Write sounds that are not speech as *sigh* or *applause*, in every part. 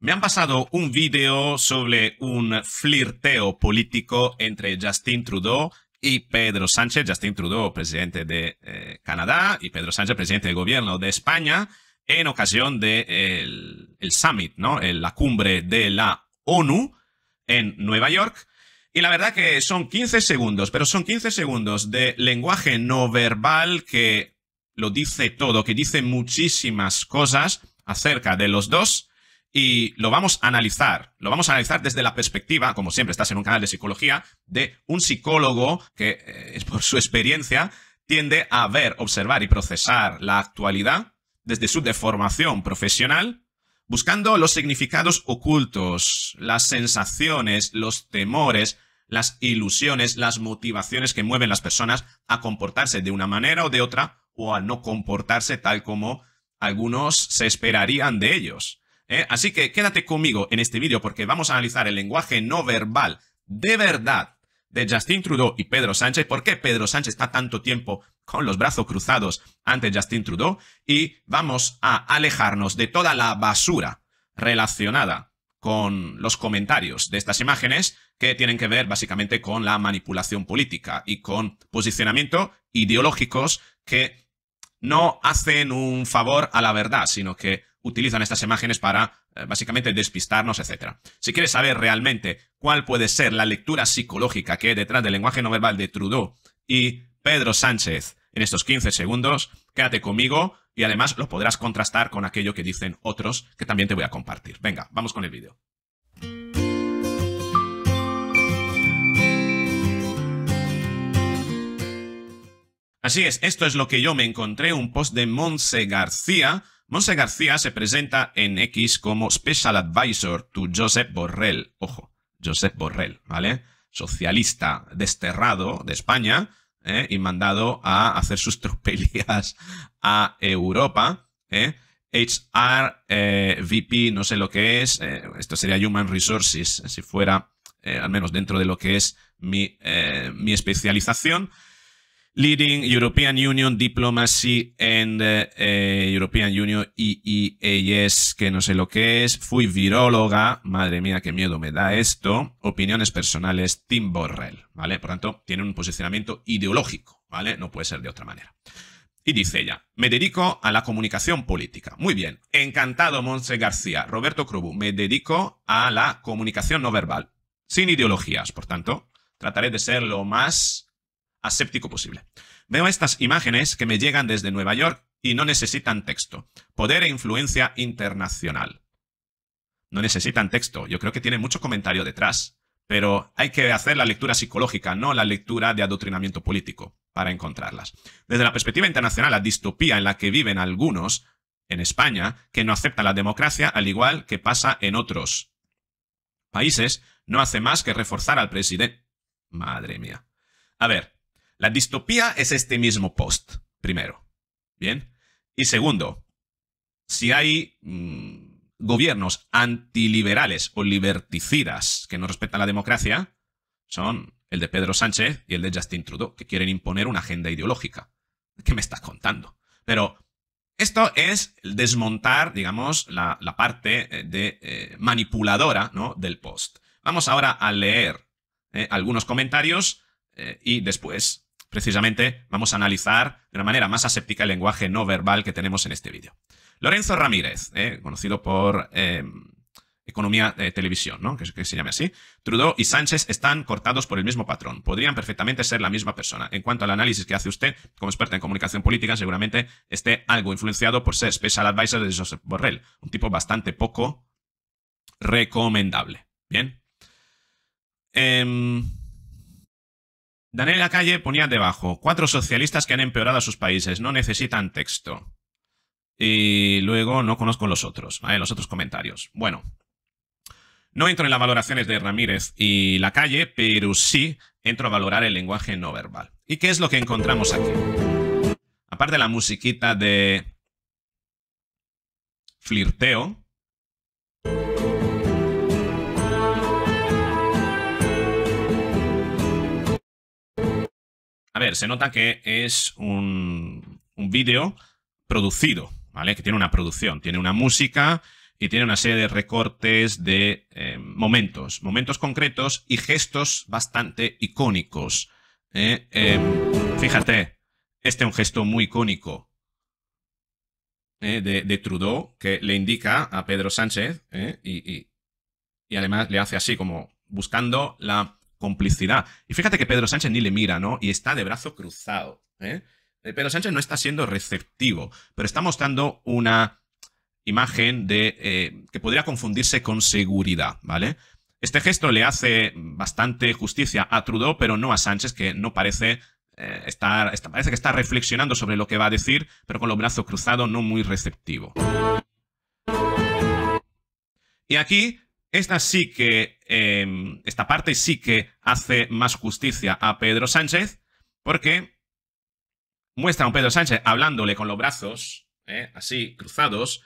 Me han pasado un vídeo sobre un flirteo político entre Justin Trudeau y Pedro Sánchez, Justin Trudeau, presidente de eh, Canadá, y Pedro Sánchez, presidente del gobierno de España, en ocasión del de, summit, ¿no? la cumbre de la ONU en Nueva York. Y la verdad que son 15 segundos, pero son 15 segundos de lenguaje no verbal que lo dice todo, que dice muchísimas cosas acerca de los dos y lo vamos a analizar. Lo vamos a analizar desde la perspectiva, como siempre estás en un canal de psicología, de un psicólogo que, eh, *laughs* por su experiencia, tiende a ver, observar y procesar la actualidad desde su deformación profesional, buscando los significados ocultos, las sensaciones, los temores, las ilusiones, las motivaciones que mueven las personas a comportarse de una manera o de otra o a no comportarse tal como algunos se esperarían de ellos. ¿eh? Así que quédate conmigo en este vídeo porque vamos a analizar el lenguaje no verbal de verdad de Justin Trudeau y Pedro Sánchez, por qué Pedro Sánchez está tanto tiempo con los brazos cruzados ante Justin Trudeau y vamos a alejarnos de toda la basura relacionada con los comentarios de estas imágenes que tienen que ver básicamente con la manipulación política y con posicionamiento ideológicos que no hacen un favor a la verdad, sino que utilizan estas imágenes para eh, básicamente despistarnos, etc. Si quieres saber realmente cuál puede ser la lectura psicológica que hay detrás del lenguaje no verbal de Trudeau y Pedro Sánchez en estos 15 segundos, quédate conmigo y además lo podrás contrastar con aquello que dicen otros que también te voy a compartir. Venga, vamos con el vídeo. Así es, esto es lo que yo me encontré, un post de Monse García, Monse García se presenta en X como Special Advisor to Joseph Borrell. Ojo, Josep Borrell, ¿vale? Socialista desterrado de España ¿eh? y mandado a hacer sus *laughs* tropelías a Europa. ¿eh? HR, eh, VP, no sé lo que es. Eh, esto sería Human Resources, si fuera, al menos dentro de lo que es mi especialización leading European Union Diplomacy and eh, eh, European Union EEAS, que no sé lo que es. Fui viróloga, madre mía, qué miedo me da esto. Opiniones personales, Tim Borrell, ¿vale? Por tanto, tiene un posicionamiento ideológico, ¿vale? No puede ser de otra manera. Y dice ella, me dedico a la comunicación política. Muy bien, encantado, Monse García. Roberto Crubu, me dedico a la comunicación no verbal, sin ideologías, por tanto, trataré de ser lo más aséptico posible. Veo estas imágenes que me llegan desde Nueva York y no necesitan texto. Poder e influencia internacional. No necesitan texto. Yo creo que tiene mucho comentario detrás. Pero hay que hacer la lectura psicológica, no la lectura de adoctrinamiento político, para encontrarlas. Desde la perspectiva internacional, la distopía en la que viven algunos en España, que no acepta la democracia al igual que pasa en otros países, no hace más que reforzar al presidente. Madre mía. A ver, la distopía es este mismo post, primero. Bien. Y segundo, si hay mm, gobiernos antiliberales o liberticidas que no respetan la democracia, son el de Pedro Sánchez y el de Justin Trudeau, que quieren imponer una agenda ideológica. ¿Qué me estás contando? Pero esto es desmontar, digamos, la, parte eh, de eh, manipuladora ¿no? del post. Vamos ahora a leer eh, algunos comentarios y después Precisamente vamos a analizar de una manera más aséptica el lenguaje no verbal que tenemos en este vídeo. Lorenzo Ramírez, eh, conocido por em, Economía de eh, Televisión, ¿no? que, se llame así. Trudeau y Sánchez están cortados por el mismo patrón. Podrían perfectamente ser la misma persona. En cuanto al análisis que hace usted, como experta en comunicación política, seguramente esté algo influenciado por ser Special Advisor de Joseph Borrell, un tipo bastante poco recomendable. Bien. Em, Daniel Calle ponía debajo, cuatro socialistas que han empeorado a sus países, no necesitan texto. Y luego no conozco los otros, ¿vale? los otros comentarios. Bueno, no entro en las valoraciones de Ramírez y La Calle, pero sí entro a valorar el lenguaje no verbal. ¿Y qué es lo que encontramos aquí? Aparte de la musiquita de flirteo, A ver, se nota que es un, vídeo producido, ¿vale? Que tiene una producción, tiene una música y tiene una serie de recortes de eh, momentos, momentos concretos y gestos bastante icónicos. ¿eh? Eh, fíjate, este es un gesto muy icónico de, Trudeau que le indica a Pedro Sánchez y además le hace así como buscando la complicidad. Y fíjate que Pedro Sánchez ni le mira, ¿no? Y está de brazo cruzado. ¿eh? eh Pedro Sánchez no está siendo receptivo, pero está mostrando una imagen de eh, que podría confundirse con seguridad, ¿vale? Este gesto le hace bastante justicia a Trudeau, pero no a Sánchez, que no parece eh, estar, parece que está reflexionando sobre lo que va a decir, pero con los brazos cruzados, no muy receptivo. Y aquí esta sí que, em, esta parte sí que hace más justicia a Pedro Sánchez, porque muestra a un Pedro Sánchez hablándole con los brazos, ¿eh? así, cruzados,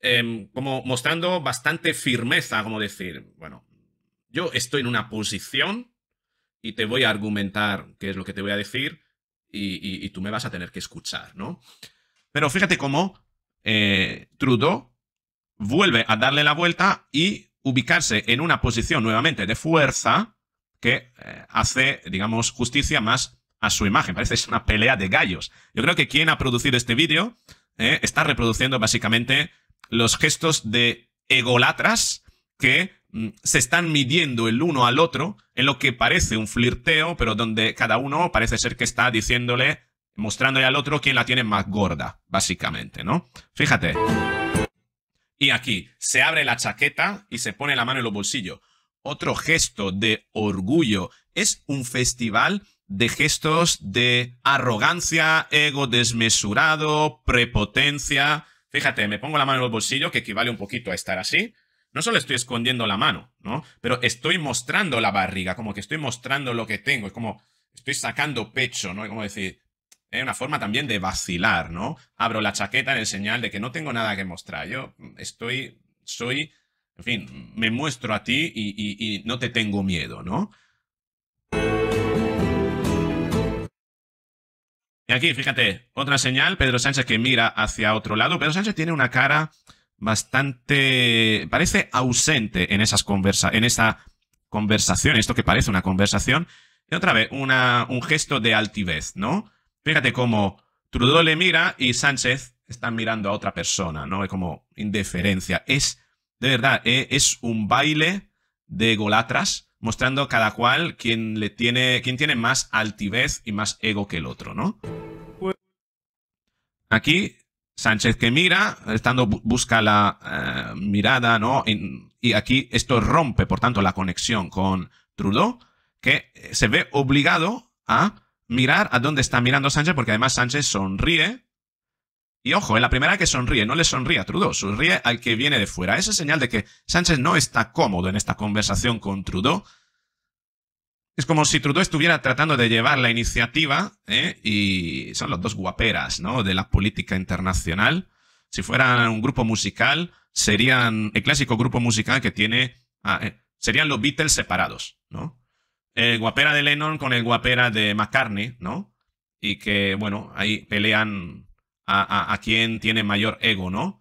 em, como mostrando bastante firmeza, como decir, bueno, yo estoy en una posición y te voy a argumentar qué es lo que te voy a decir y, tú me vas a tener que escuchar, ¿no? Pero fíjate cómo eh, Trudo vuelve a darle la vuelta y ubicarse en una posición nuevamente de fuerza que eh, hace, digamos, justicia más a su imagen. Parece es una pelea de gallos. Yo creo que quien ha producido este vídeo eh, está reproduciendo básicamente los gestos de egolatras que mm, se están midiendo el uno al otro en lo que parece un flirteo, pero donde cada uno parece ser que está diciéndole, mostrándole al otro quién la tiene más gorda, básicamente, ¿no? Fíjate. Y aquí se abre la chaqueta y se pone la mano en los bolsillos. Otro gesto de orgullo. Es un festival de gestos de arrogancia, ego desmesurado, prepotencia. Fíjate, me pongo la mano en los bolsillos, que equivale un poquito a estar así. No solo estoy escondiendo la mano, ¿no? Pero estoy mostrando la barriga, como que estoy mostrando lo que tengo. Es como estoy sacando pecho, ¿no? Es como decir, es ¿eh? una forma también de vacilar, ¿no? Abro la chaqueta en el señal de que no tengo nada que mostrar. Yo mm, estoy, soy, en fin, me muestro a ti y, no te tengo miedo, ¿no? Y aquí, fíjate, otra señal, Pedro Sánchez que mira hacia otro lado. Pedro Sánchez tiene una cara bastante, parece ausente en, esas conversa, en esa conversación, esto que parece una conversación. Y otra vez, una, un gesto de altivez, ¿no? Fíjate cómo Trudeau le mira y Sánchez está mirando a otra persona, ¿no? Es como indiferencia. Es, de verdad, eh, es un baile de golatras mostrando cada cual quién, le tiene, quién tiene más altivez y más ego que el otro, ¿no? Aquí Sánchez que mira, estando busca la eh, mirada, ¿no? y aquí esto rompe, por tanto, la conexión con Trudeau, que eh, se ve obligado a mirar a dónde está mirando Sánchez, porque además Sánchez sonríe. Y ojo, en la primera que sonríe, no le sonríe a Trudeau, sonríe al que viene de fuera. Esa señal de que Sánchez no está cómodo en esta conversación con Trudeau. Es como si Trudeau estuviera tratando de llevar la iniciativa, ¿eh? y son los dos guaperas, ¿no? De la política internacional. Si fueran un grupo musical, serían el clásico grupo musical que tiene. Ah, eh, serían los Beatles separados, ¿no? El eh, guapera de Lennon con el guapera de McCartney, ¿no? Y que, bueno, ahí pelean a, quien tiene mayor ego, ¿no?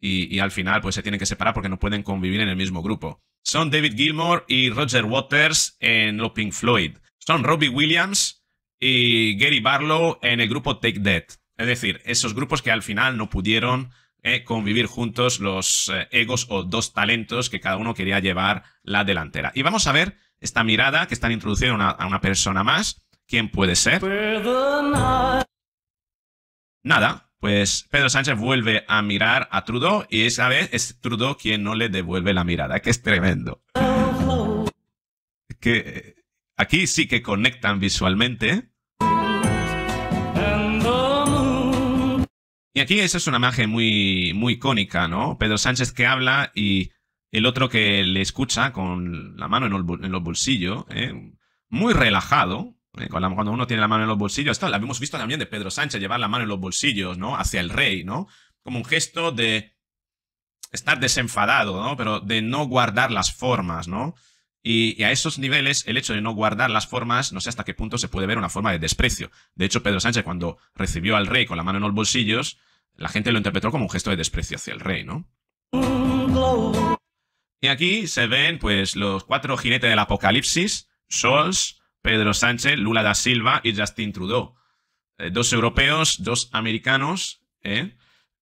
Y, al final, pues se tienen que separar porque no pueden convivir en el mismo grupo. Son David Gilmour y Roger Waters en Lo Pink Floyd. Son Robbie Williams y Gary Barlow en el grupo Take That. Es decir, esos grupos que al final no pudieron eh, convivir juntos los eh, egos o dos talentos que cada uno quería llevar la delantera. Y vamos a ver esta mirada que están introduciendo a una persona más. ¿Quién puede ser? Nada, pues Pedro Sánchez vuelve a mirar a Trudeau y esa vez es Trudeau quien no le devuelve la mirada, que es tremendo. Que eh, aquí sí que conectan visualmente. Y aquí esa es una imagen muy, muy icónica, ¿no? Pedro Sánchez que habla y el otro que le escucha con la mano en, los bolsillos, eh, muy relajado, eh, cuando uno tiene la mano en los bolsillos, esto La hemos visto también de Pedro Sánchez llevar la mano en los bolsillos, ¿no? Hacia el rey, ¿no? Como un gesto de estar desenfadado, Pero de no guardar las formas, ¿no? Y, y, a esos niveles, el hecho de no guardar las formas, no sé hasta qué punto se puede ver una forma de desprecio. De hecho, Pedro Sánchez, cuando recibió al rey con la mano en los bolsillos, la gente lo interpretó como un gesto de desprecio hacia el rey, ¿no? Y aquí se ven, pues, los cuatro jinetes del apocalipsis, sols Pedro Sánchez, Lula da Silva y Justin Trudeau. Eh, dos europeos, dos americanos, ¿eh?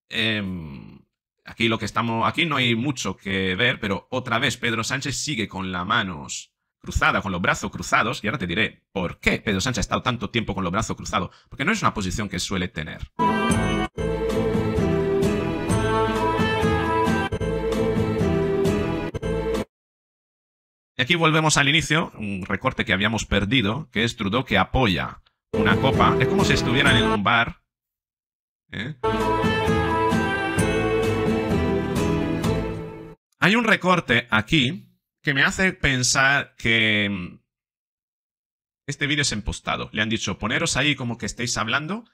em, aquí lo que estamos, aquí no hay mucho que ver, pero otra vez Pedro Sánchez sigue con las manos cruzadas, con los brazos cruzados, y ahora te diré por qué Pedro Sánchez ha estado tanto tiempo con los brazos cruzados, porque no es una posición que suele tener. Y aquí volvemos al inicio, un recorte que habíamos perdido, que es Trudeau que apoya una copa. Es como si estuvieran en un bar. ¿eh? Hay un recorte aquí que me hace pensar que mm, este vídeo es postado. Le han dicho, poneros ahí como que estáis hablando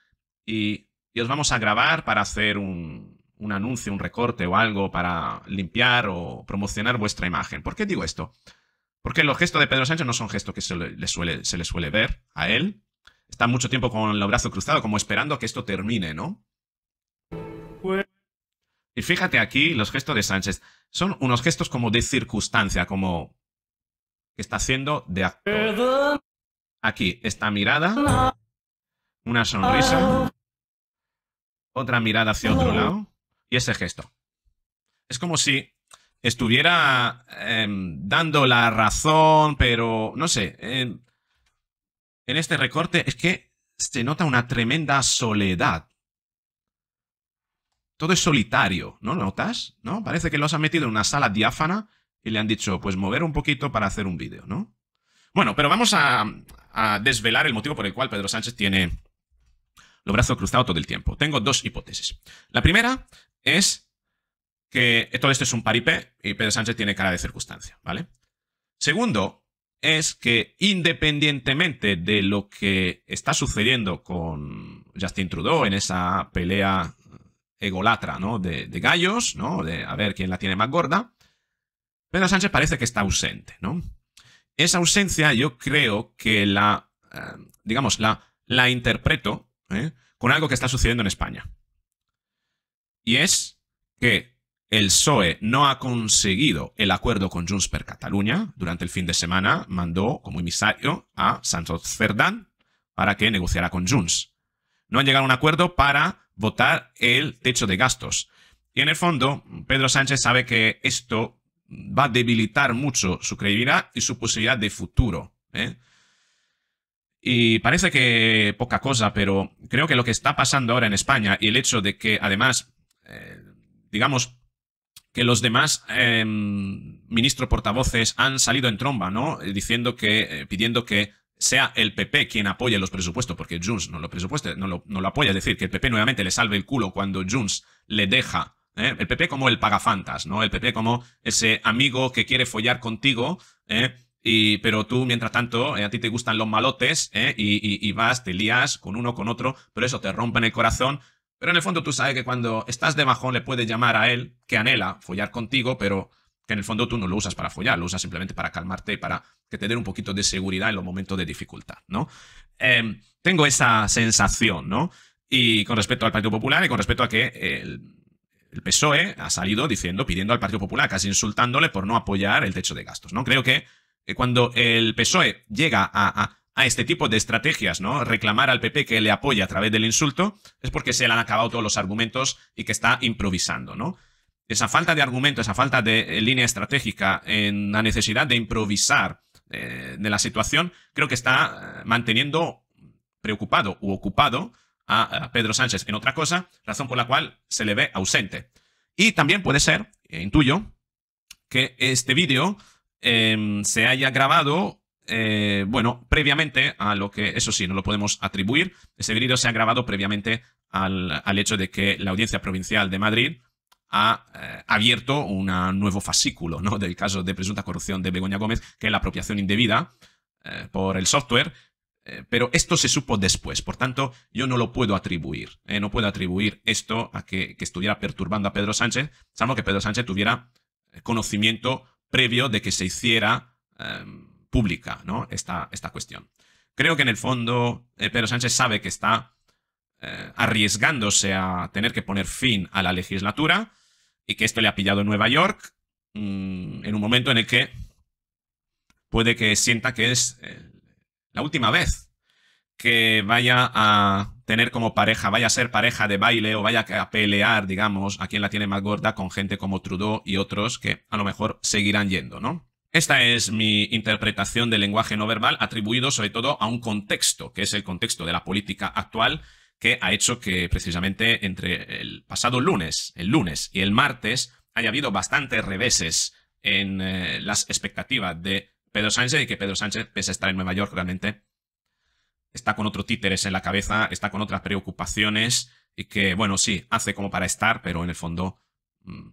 y, os vamos a grabar para hacer un anuncio, un recorte o algo para limpiar o promocionar vuestra imagen. ¿Por qué digo esto? Porque los gestos de Pedro Sánchez no son gestos que se le, suele, ver a él. Está mucho tiempo con el brazo cruzado, como esperando a que esto termine, ¿no? Y fíjate aquí los gestos de Sánchez. Son unos gestos como de circunstancia, como que está haciendo de acuerdo Aquí, esta mirada, una sonrisa, otra mirada hacia otro lado y ese gesto. Es como si estuviera em, dando la razón, pero no sé. Em, en este recorte es que se nota una tremenda soledad. Todo es solitario, ¿no? ¿Notas? ¿No? Parece que los han metido en una sala diáfana y le han dicho, pues mover un poquito para hacer un vídeo, ¿no? Bueno, pero vamos a, a desvelar el motivo por el cual Pedro Sánchez tiene los brazos cruzados todo el tiempo. Tengo dos hipótesis. La primera es que todo esto es un paripé y Pedro Sánchez tiene cara de circunstancia, ¿vale? Segundo, es que independientemente de lo que está sucediendo con Justin Trudeau en esa pelea egolatra, ¿no? De, gallos, ¿no? De a ver quién la tiene más gorda, Pedro Sánchez parece que está ausente, ¿no? Esa ausencia yo creo que la, eh, digamos, la, la interpreto ¿eh? con algo que está sucediendo en España. Y es que el PSOE no ha conseguido el acuerdo con Junts per Cataluña, durante el fin de semana mandó como emisario a Santos Zerdán para que negociara con Junts. No han llegado a un acuerdo para votar el techo de gastos. Y en el fondo, Pedro Sánchez sabe que esto va a debilitar mucho su credibilidad y su posibilidad de futuro. ¿eh? Y parece que poca cosa, pero creo que lo que está pasando ahora en España y el hecho de que además, eh, digamos, que los demás em, ministros portavoces han salido en tromba, ¿no? Eh, diciendo que, eh, pidiendo que sea el PP quien apoye los presupuestos, porque Junts no lo, presupuesto, no, lo, apoya, es decir, que el PP nuevamente le salve el culo cuando Junts le deja, ¿eh? el PP como el pagafantas, ¿no? El PP como ese amigo que quiere follar contigo, ¿eh? Y, pero tú, mientras tanto, a ti te gustan los malotes, ¿eh? Y, vas, te lías con uno, con otro, pero eso te rompe en el corazón pero en el fondo tú sabes que cuando estás de bajón le puedes llamar a él que anhela follar contigo, pero que en el fondo tú no lo usas para follar, lo usas simplemente para calmarte y para que te den un poquito de seguridad en los momentos de dificultad, ¿no? Em, tengo esa sensación, ¿no? Y con respecto al Partido Popular y con respecto a que el, PSOE ha salido diciendo, pidiendo al Partido Popular, casi insultándole por no apoyar el techo de gastos, ¿no? Creo que eh, cuando el PSOE llega a a este tipo de estrategias, ¿no? Reclamar al PP que le apoya a través del insulto es porque se le han acabado todos los argumentos y que está improvisando, ¿no? Esa falta de argumento, esa falta de eh, línea estratégica en la necesidad de improvisar eh, de la situación, creo que está eh, manteniendo preocupado u ocupado a, Pedro Sánchez en otra cosa, razón por la cual se le ve ausente. Y también puede ser, intuyo, que este vídeo em, se haya grabado eh, bueno, previamente a lo que, eso sí, no lo podemos atribuir, ese video se ha grabado previamente al, hecho de que la Audiencia Provincial de Madrid ha eh, abierto un nuevo fascículo ¿no? del caso de presunta corrupción de Begoña Gómez, que es la apropiación indebida eh, por el software, pero esto se supo después, por tanto, yo no lo puedo atribuir. no puedo atribuir esto a que, estuviera perturbando a Pedro Sánchez, salvo que Pedro Sánchez tuviera conocimiento previo de que se hiciera em, pública ¿no? esta, esta cuestión. Creo que en el fondo eh, Pedro Sánchez sabe que está eh, arriesgándose a tener que poner fin a la legislatura y que esto le ha pillado en Nueva York mm, en un momento en el que puede que sienta que es eh, la última vez que vaya a tener como pareja, vaya a ser pareja de baile o vaya a pelear, digamos, a quien la tiene más gorda con gente como Trudeau y otros que a lo mejor seguirán yendo, ¿no? Esta es mi interpretación del lenguaje no verbal atribuido sobre todo a un contexto, que es el contexto de la política actual, que ha hecho que precisamente entre el pasado lunes, el lunes y el martes, haya habido bastantes reveses en eh, las expectativas de Pedro Sánchez y que Pedro Sánchez, pese a estar en Nueva York, realmente está con otro títeres en la cabeza, está con otras preocupaciones y que, bueno, sí, hace como para estar, pero en el fondo mm,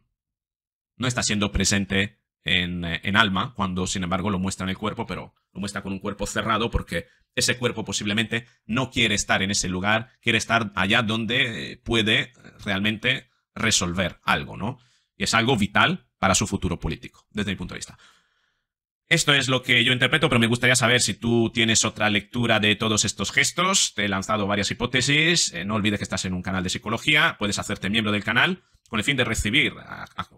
no está siendo presente eh, en, alma, cuando sin embargo lo muestra en el cuerpo, pero lo muestra con un cuerpo cerrado porque ese cuerpo posiblemente no quiere estar en ese lugar, quiere estar allá donde eh, puede realmente resolver algo, ¿no? Y es algo vital para su futuro político, desde mi punto de vista. Esto es lo que yo interpreto, pero me gustaría saber si tú tienes otra lectura de todos estos gestos. Te he lanzado varias hipótesis. Eh, no olvides que estás en un canal de psicología. Puedes hacerte miembro del canal con el fin de recibir,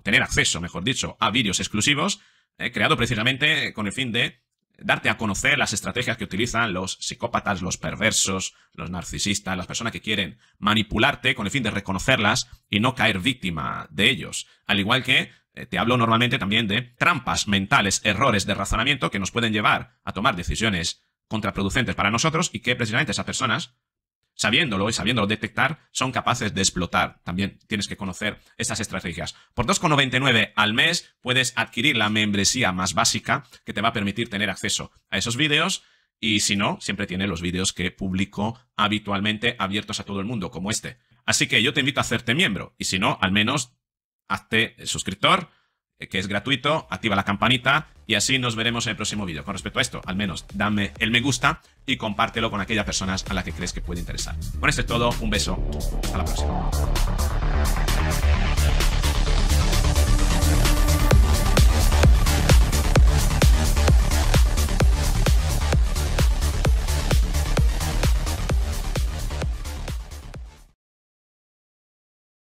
tener acceso, mejor dicho, a vídeos exclusivos, eh, creado precisamente con el fin de darte a conocer las estrategias que utilizan los psicópatas, los perversos, los narcisistas, las personas que quieren manipularte con el fin de reconocerlas y no caer víctima de ellos. Al igual que eh, te hablo normalmente también de trampas mentales, errores de razonamiento que nos pueden llevar a tomar decisiones contraproducentes para nosotros y que precisamente esas personas sabiéndolo y sabiéndolo detectar, son capaces de explotar. También tienes que conocer estas estrategias. Por 2,99 al mes puedes adquirir la membresía más básica que te va a permitir tener acceso a esos vídeos. Y si no, siempre tiene los vídeos que publico habitualmente abiertos a todo el mundo, como este. Así que yo te invito a hacerte miembro. Y si no, al menos hazte suscriptor eh, que es gratuito, activa la campanita y así nos veremos en el próximo vídeo. Con respecto a esto, al menos dame el me gusta y compártelo con aquellas personas a las que crees que puede interesar. Con esto es todo, un beso, hasta la próxima.